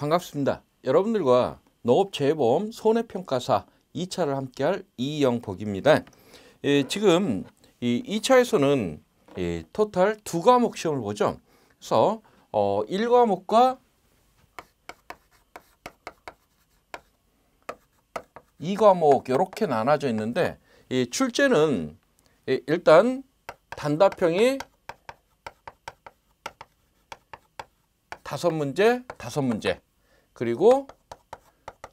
반갑습니다. 여러분들과 농업재해보험 손해평가사 2차를 함께할 이영복입니다. 예, 지금 이 2차에서는 예, 토탈 두 과목 시험을 보죠. 그래서 어, 1과목과 2과목 이렇게 나눠져 있는데 예, 출제는 예, 일단 단답형이 다섯 문제, 다섯 문제. 그리고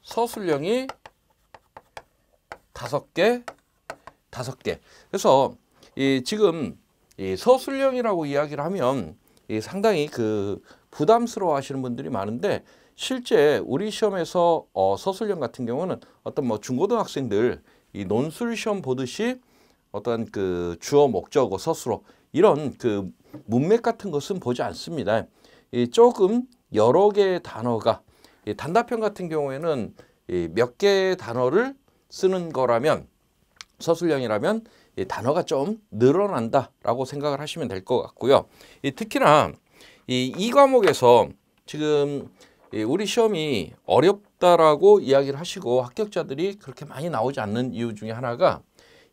서술형이 다섯 개, 다섯 개. 그래서 이 지금 이 서술형이라고 이야기를 하면 이 상당히 그 부담스러워 하시는 분들이 많은데 실제 우리 시험에서 어 서술형 같은 경우는 어떤 뭐 중고등학생들 이 논술 시험 보듯이 어떤 그 주어 목적어 서술어 이런 그 문맥 같은 것은 보지 않습니다. 이 조금 여러 개의 단어가 단답형 같은 경우에는 몇 개의 단어를 쓰는 거라면 서술형이라면 단어가 좀 늘어난다라고 생각을 하시면 될 것 같고요. 특히나 이, 이 과목에서 지금 우리 시험이 어렵다라고 이야기를 하시고 합격자들이 그렇게 많이 나오지 않는 이유 중에 하나가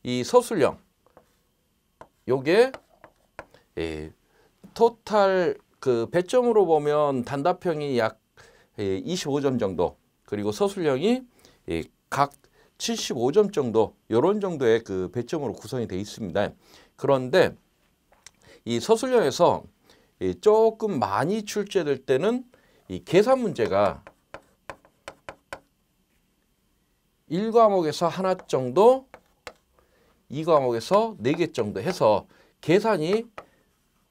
이 서술형 요게 예, 토탈 그 배점으로 보면 단답형이 약 25점 예, 정도 그리고 서술형이 예, 각 75점 정도 이런 정도의 그 배점으로 구성이 되어 있습니다. 그런데 이 서술형에서 예, 조금 많이 출제될 때는 이 계산 문제가 1과목에서 하나 정도, 2과목에서 4개 정도 해서 계산이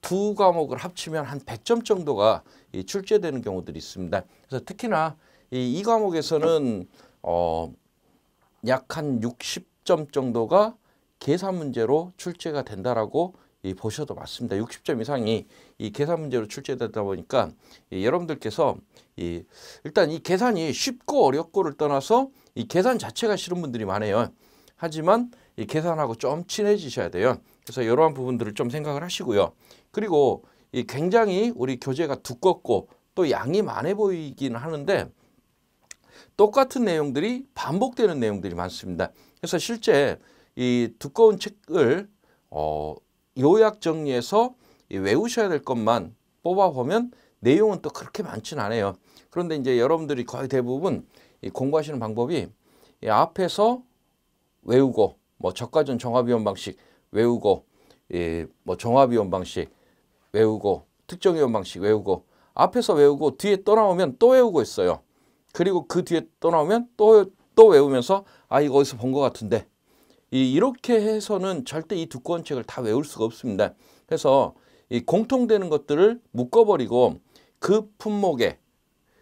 두 과목을 합치면 한 100점 정도가 이 출제되는 경우들이 있습니다. 그래서 특히나 이, 이 과목에서는 어, 약한 60점 정도가 계산 문제로 출제가 된다라고 이, 보셔도 맞습니다. 60점 이상이 이 계산 문제로 출제되다 보니까 이, 여러분들께서 이, 일단 이 계산이 쉽고 어렵고를 떠나서 이 계산 자체가 싫은 분들이 많아요. 하지만 이 계산하고 좀 친해지셔야 돼요. 그래서 이러한 부분들을 좀 생각을 하시고요. 그리고 이 굉장히 우리 교재가 두껍고 또 양이 많아 보이긴 하는데 똑같은 내용들이 반복되는 내용들이 많습니다. 그래서 실제 이 두꺼운 책을 어, 요약 정리해서 외우셔야 될 것만 뽑아보면 내용은 또 그렇게 많진 않아요. 그런데 이제 여러분들이 거의 대부분 공부하시는 방법이 앞에서 외우고 뭐 저가전 종합이온 방식 외우고 뭐 정합이온 방식 외우고 특정 이온 방식 외우고 앞에서 외우고 뒤에 또 나오면 또 외우고 있어요. 그리고 그 뒤에 또 나오면 또, 또 외우면서 아 이거 어디서 본 것 같은데 이, 이렇게 해서는 절대 이 두권 책을 다 외울 수가 없습니다. 그래서 이 공통되는 것들을 묶어버리고 그 품목에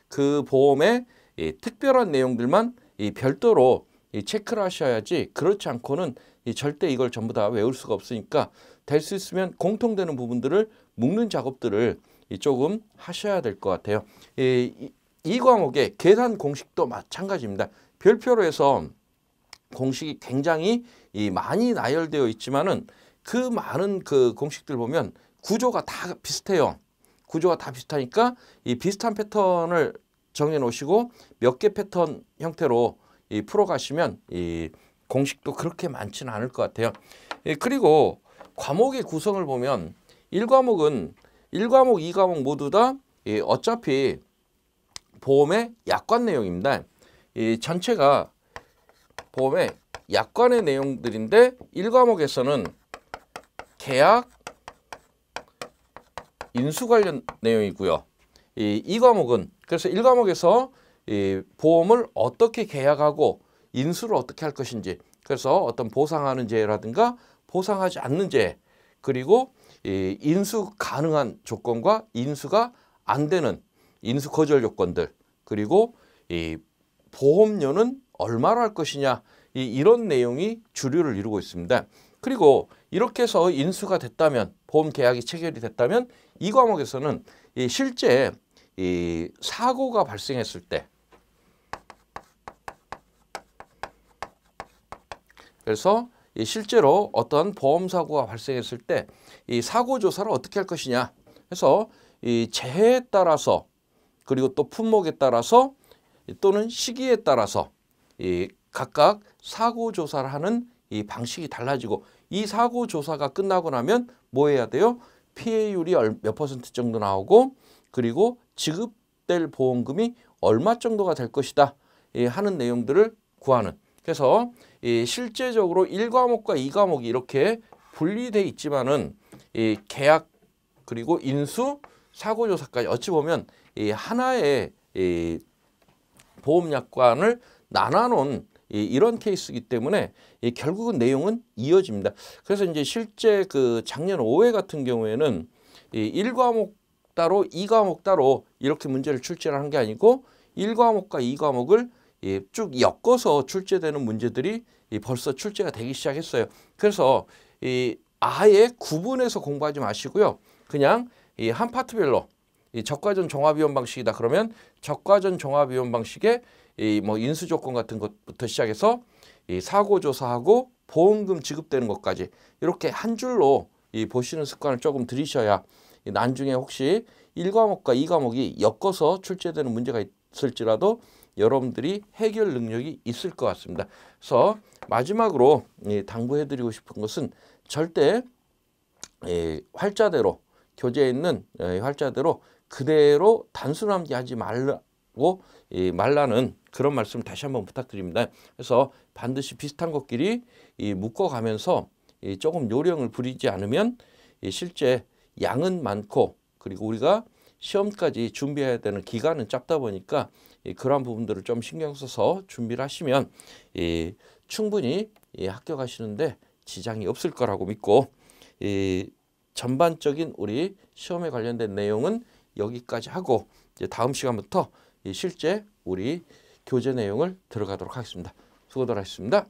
그 보험에 이 특별한 내용들만 이 별도로 이 체크를 하셔야지 그렇지 않고는 이 절대 이걸 전부 다 외울 수가 없으니까 될 수 있으면 공통되는 부분들을 묶는 작업들을 조금 하셔야 될 것 같아요. 이, 이 과목의 계산 공식도 마찬가지입니다. 별표로 해서 공식이 굉장히 많이 나열되어 있지만은 그 많은 그 공식들 보면 구조가 다 비슷해요. 구조가 다 비슷하니까 이 비슷한 패턴을 정해 놓으시고 몇 개 패턴 형태로 이 풀어가시면 이 공식도 그렇게 많지는 않을 것 같아요. 예, 그리고 과목의 구성을 보면 1과목은 1과목, 2과목 모두 다 예, 어차피 보험의 약관 내용입니다. 이 전체가 보험의 약관의 내용들인데 1과목에서는 계약, 인수 관련 내용이고요. 이, 이 과목은 그래서 1과목에서 이 보험을 어떻게 계약하고 인수를 어떻게 할 것인지 그래서 어떤 보상하는 죄라든가 보상하지 않는 죄 그리고 인수 가능한 조건과 인수가 안 되는 인수 거절 조건들 그리고 이 보험료는 얼마로 할 것이냐 이 이런 내용이 주류를 이루고 있습니다. 그리고 이렇게 해서 인수가 됐다면 보험 계약이 체결이 됐다면 이 과목에서는 이 실제 이 사고가 발생했을 때 그래서 실제로 어떤 보험 사고가 발생했을 때 이 사고 조사를 어떻게 할 것이냐 해서 이 재해에 따라서 그리고 또 품목에 따라서 또는 시기에 따라서 이 각각 사고 조사를 하는 이 방식이 달라지고 이 사고 조사가 끝나고 나면 뭐 해야 돼요? 피해율이 몇 퍼센트 정도 나오고 그리고 지급될 보험금이 얼마 정도가 될 것이다 하는 내용들을 구하는 그래서 이 실제적으로 1과목과2과목이 이렇게 분리되어 있지만은 이 계약 그리고 인수 사고조사까지 어찌 보면 이 하나의 이 보험약관을 나눠놓은 이 이런 케이스이기 때문에 이 결국은 내용은 이어집니다. 그래서 이제 실제 그 작년 5회 같은 경우에는 이 1과목 따로 2과목 따로 이렇게 문제를 출제를 한 게 아니고 1과목과 2과목을 예, 쭉 엮어서 출제되는 문제들이 벌써 출제가 되기 시작했어요. 그래서 이 아예 구분해서 공부하지 마시고요. 그냥 이 한 파트별로 이 적과전 종합이원 방식이다 그러면 적과전 종합이원 방식의 이뭐 인수 조건 같은 것부터 시작해서 이 사고 조사하고 보험금 지급되는 것까지 이렇게 한 줄로 이 보시는 습관을 조금 들이셔야 난중에 혹시 1과목과2과목이 엮어서 출제되는 문제가 있을지라도 여러분들이 해결 능력이 있을 것 같습니다. 그래서 마지막으로 예, 당부해드리고 싶은 것은 절대 예, 활자대로 교재에 있는 예, 활자대로 그대로 단순함게 하지 말라고 말라는 그런 말씀 다시 한번 부탁드립니다. 그래서 반드시 비슷한 것끼리 묶어가면서 조금 요령을 부리지 않으면 실제 양은 많고 그리고 우리가 시험까지 준비해야 되는 기간은 짧다 보니까 이 그러한 부분들을 좀 신경 써서 준비를 하시면 이 충분히 이 합격하시는데 지장이 없을 거라고 믿고 이 전반적인 우리 시험에 관련된 내용은 여기까지 하고 이제 다음 시간부터 이 실제 우리 교재 내용을 들어가도록 하겠습니다. 수고들 하셨습니다.